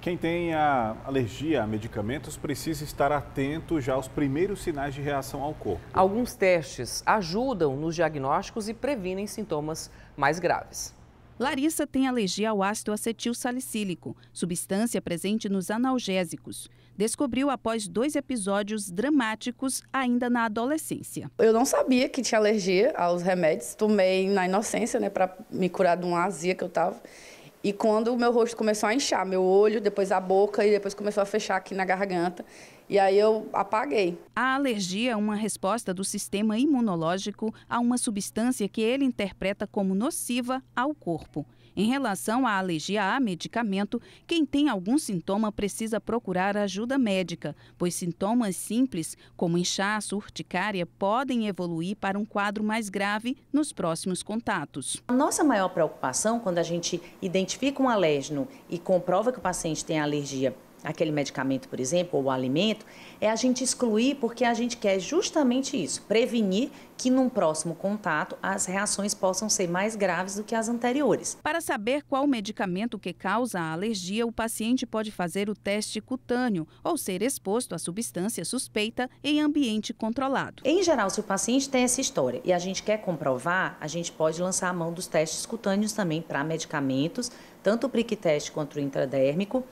Quem tem alergia a medicamentos precisa estar atento já aos primeiros sinais de reação ao corpo. Alguns testes ajudam nos diagnósticos e previnem sintomas mais graves. Larissa tem alergia ao ácido acetil salicílico, substância presente nos analgésicos. Descobriu após dois episódios dramáticos ainda na adolescência. Eu não sabia que tinha alergia aos remédios. Tomei na inocência, né, para me curar de uma azia que eu tava. E quando o meu rosto começou a inchar, meu olho, depois a boca e depois começou a fechar aqui na garganta. E aí eu apaguei. A alergia é uma resposta do sistema imunológico a uma substância que ele interpreta como nociva ao corpo. Em relação à alergia a medicamento, quem tem algum sintoma precisa procurar ajuda médica, pois sintomas simples, como inchaço, urticária, podem evoluir para um quadro mais grave nos próximos contatos. A nossa maior preocupação quando a gente identifica um alérgeno e comprova que o paciente tem alergia aquele medicamento, por exemplo, ou o alimento, é a gente excluir porque a gente quer justamente isso, prevenir que num próximo contato as reações possam ser mais graves do que as anteriores. Para saber qual medicamento que causa a alergia, o paciente pode fazer o teste cutâneo ou ser exposto à substância suspeita em ambiente controlado. Em geral, se o paciente tem essa história e a gente quer comprovar, a gente pode lançar a mão dos testes cutâneos também para medicamentos, tanto o prick teste quanto o intradérmico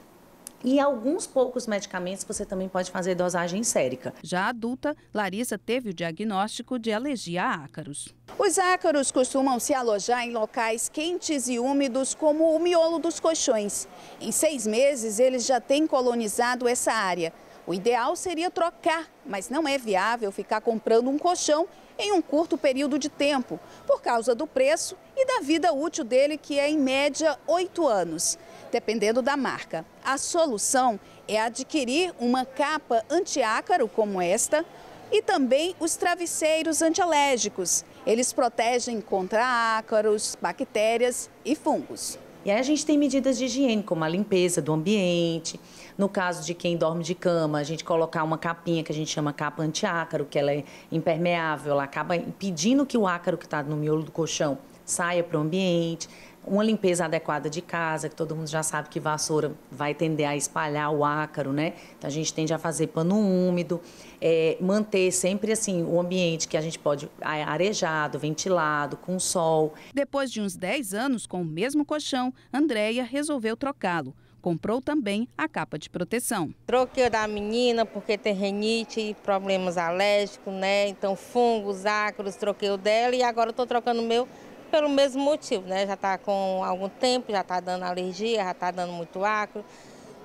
e alguns poucos medicamentos você também pode fazer dosagem sérica. Já adulta, Larissa teve o diagnóstico de alergia a ácaros. Os ácaros costumam se alojar em locais quentes e úmidos, como o miolo dos colchões. Em seis meses, eles já têm colonizado essa área. O ideal seria trocar, mas não é viável ficar comprando um colchão em um curto período de tempo, por causa do preço e da vida útil dele, que é em média oito anos dependendo da marca. A solução é adquirir uma capa antiácaro como esta e também os travesseiros antialérgicos. Eles protegem contra ácaros, bactérias e fungos. E aí a gente tem medidas de higiene, como a limpeza do ambiente. No caso de quem dorme de cama, a gente colocar uma capinha que a gente chama capa antiácaro, que ela é impermeável, ela acaba impedindo que o ácaro que está no miolo do colchão saia para o ambiente, uma limpeza adequada de casa, que todo mundo já sabe que vassoura vai tender a espalhar o ácaro, né? Então a gente tende a fazer pano úmido, é, manter sempre assim o ambiente que a gente pode arejado, ventilado, com sol. Depois de uns 10 anos com o mesmo colchão, Andréia resolveu trocá-lo. Comprou também a capa de proteção. Troquei da menina porque tem renite, problemas alérgicos, né? Então fungos, ácaros, troquei o dela e agora estou trocando o meu pelo mesmo motivo, né? Já está com algum tempo, já está dando alergia, já está dando muito acro.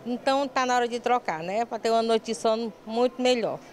Então está na hora de trocar, né? Para ter uma notícia muito melhor.